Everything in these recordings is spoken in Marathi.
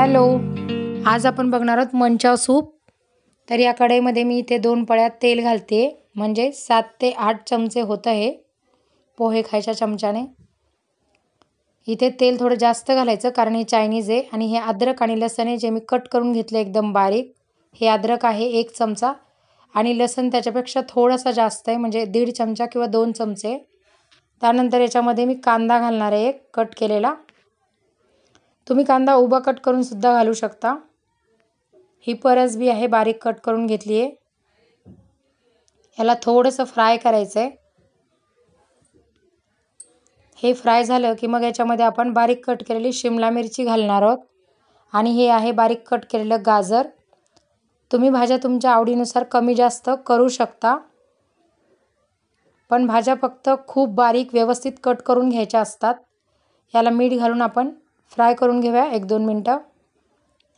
हॅलो आज आपण बघणार आहोत मंचाव सूप तर या कढईमध्ये मी इथे दोन पळ्यात तेल घालते म्हणजे सात ते आठ चमचे होतं हे पोहे खायच्या चमच्याने इथे तेल थोडं जास्त घालायचं कारण हे चायनीज आहे आणि हे अद्रक आणि लसण आहे जे मी कट करून घेतले एकदम बारीक हे अद्रक आहे एक चमचा आणि लसण त्याच्यापेक्षा थोडासा जास्त आहे म्हणजे दीड चमचा किंवा दोन चमचे त्यानंतर याच्यामध्ये मी कांदा घालणार आहे एक कट केलेला तुम्ही कांदा उभा कट करून सुद्धा घालू शकता ही बी आहे बारीक कट करून घेतली आहे याला थोडंसं फ्राय करायचं आहे हे फ्राय झालं की मग याच्यामध्ये आपण बारीक कट केलेली शिमला मिरची घालणार आहोत आणि हे आहे बारीक कट केलेलं गाजर तुम्ही भाज्या तुमच्या आवडीनुसार कमी जास्त करू शकता पण भाज्या फक्त खूप बारीक व्यवस्थित कट करून घ्यायच्या असतात याला मीठ घालून आपण फ्राय करून घेऊया एक दोन मिनटं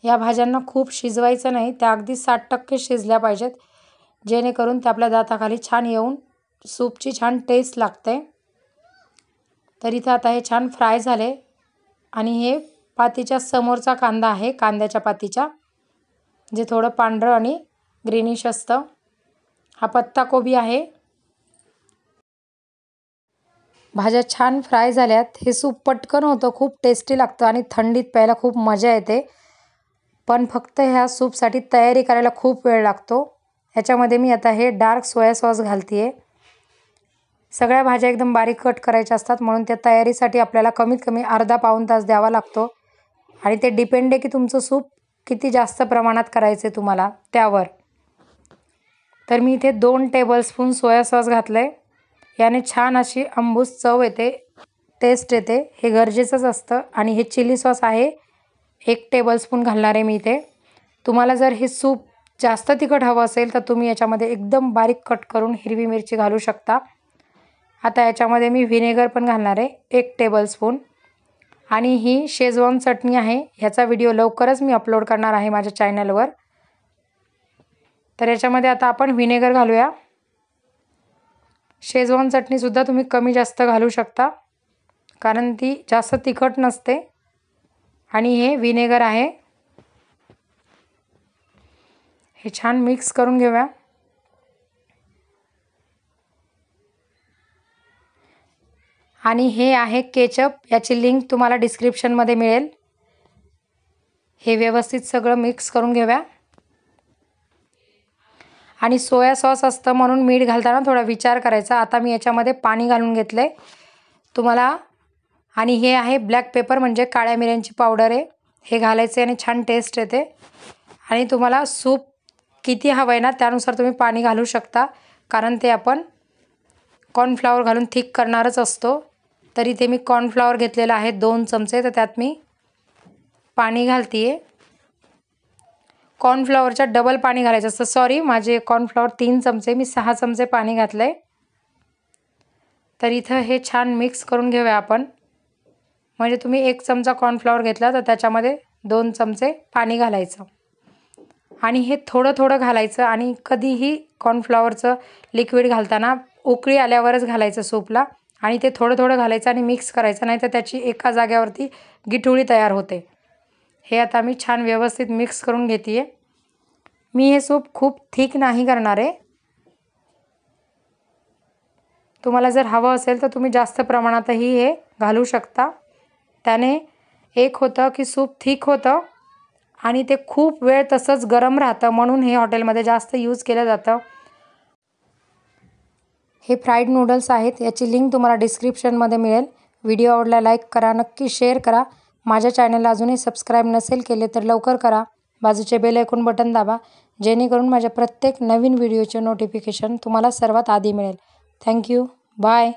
या भाज्यांना खूप शिजवायचं नाही त्या अगदी साठ टक्के शिजल्या पाहिजेत जेणेकरून त्या आपल्या दाताखाली छान येऊन सूपची छान टेस्ट लागते तर इथं आता हे छान फ्राय झाले आणि हे पातीच्या समोरचा कांदा आहे कांद्याच्या पातीच्या जे थोडं पांढरं आणि ग्रीनिश असतं हा पत्ताकोबी आहे भाज्या छान फ्राय झाल्यात हे सूप पटकन होतं खूप टेस्टी लागतं आणि थंडीत प्यायला खूप मजा येते पण फक्त ह्या सूपसाठी तयारी करायला खूप वेळ लागतो ह्याच्यामध्ये मी आता हे डार्क सोया सॉस घालते आहे सगळ्या भाज्या एकदम बारीक कट करायच्या असतात म्हणून त्या तयारीसाठी आपल्याला कमीत कमी अर्धा पाऊण तास द्यावा लागतो आणि ते डिपेंड आहे की तुमचं सूप किती जास्त प्रमाणात करायचं आहे तुम्हाला त्यावर तर मी इथे दोन टेबलस्पून सोया सॉस घातलं आहे याने छान अशी अंबूस चव येते टेस्ट येते हे गरजेचंच असतं आणि हे चिली सॉस आहे एक टेबलस्पून घालणार आहे मी इथे तुम्हाला जर हे सूप जास्त तिखट हवं असेल तर तुम्ही याच्यामध्ये एकदम बारीक कट करून हिरवी मिरची घालू शकता आता याच्यामध्ये मी व्हिनेगर पण घालणार आहे एक टेबलस्पून आणि ही शेजवान चटणी आहे ह्याचा व्हिडिओ लवकरच मी अपलोड करणार आहे माझ्या चॅनलवर तर याच्यामध्ये आता आपण व्हिनेगर घालूया शेजवान चटणीसुद्धा तुम्ही कमी जास्त घालू शकता कारण ती जास्त तिखट नसते आणि हे विनेगर आहे हे छान मिक्स करून घेऊया आणि हे आहे केचप याची लिंक तुम्हाला डिस्क्रिप्शनमध्ये मिळेल हे व्यवस्थित सगळं मिक्स करून घेऊया आणि सोया सॉस असतं म्हणून मीठ घालताना थोडा विचार करायचा आता मी याच्यामध्ये पाणी घालून घेतलं आहे तुम्हाला आणि हे आहे ब्लॅक पेपर म्हणजे काळ्या मिऱ्यांची पावडर आहे हे घालायचे आणि छान टेस्ट येते आणि तुम्हाला सूप किती हवं आहे ना त्यानुसार तुम्ही पाणी घालू शकता कारण ते आपण कॉर्नफ्लावर घालून थिक करणारच असतो तरी ते मी कॉर्नफ्लावर घेतलेलं आहे दोन चमचे तर त्यात मी पाणी घालते आहे कॉर्नफ्लॉवरच्या डबल पाणी घालायचं असतं सॉरी माझे कॉर्नफ्लॉवर तीन चमचे मी सहा चमचे पाणी घातलं आहे तर इथं हे छान मिक्स करून घेऊया आपण म्हणजे तुम्ही एक चमचा कॉर्नफ्लॉवर घेतला तर त्याच्यामध्ये दोन चमचे पाणी घालायचं आणि हे थोडं थोडं घालायचं आणि कधीही कॉर्नफ्लॉवरचं लिक्विड घालताना उकळी आल्यावरच घालायचं सूपला आणि ते थोडं थोडं घालायचं आणि मिक्स करायचं नाही तर त्याची एका जाग्यावरती गिठुळी तयार होते हे आता मी छान व्यवस्थित मिक्स करून घेते आहे मी हे सूप खूप थिक नाही करणार आहे तुम्हाला जर हवं असेल तर तुम्ही जास्त प्रमाणातही हे घालू शकता त्याने एक होतं की सूप थिक होतं आणि ते खूप वेळ तसंच गरम राहतं म्हणून हे हॉटेलमध्ये जास्त यूज केलं जातं हे फ्राईड नूडल्स आहेत याची लिंक तुम्हाला डिस्क्रिप्शनमध्ये मिळेल व्हिडिओ आवडला लाईक करा नक्की शेअर करा माझ्या चॅनलला अजूनही सबस्क्राईब नसेल केले तर लवकर करा बाजूचे बेल ऐकून बटन दाबा जेणेकरून माझ्या प्रत्येक नवीन व्हिडिओचे नोटिफिकेशन तुम्हाला सर्वात आधी मिळेल थँक्यू बाय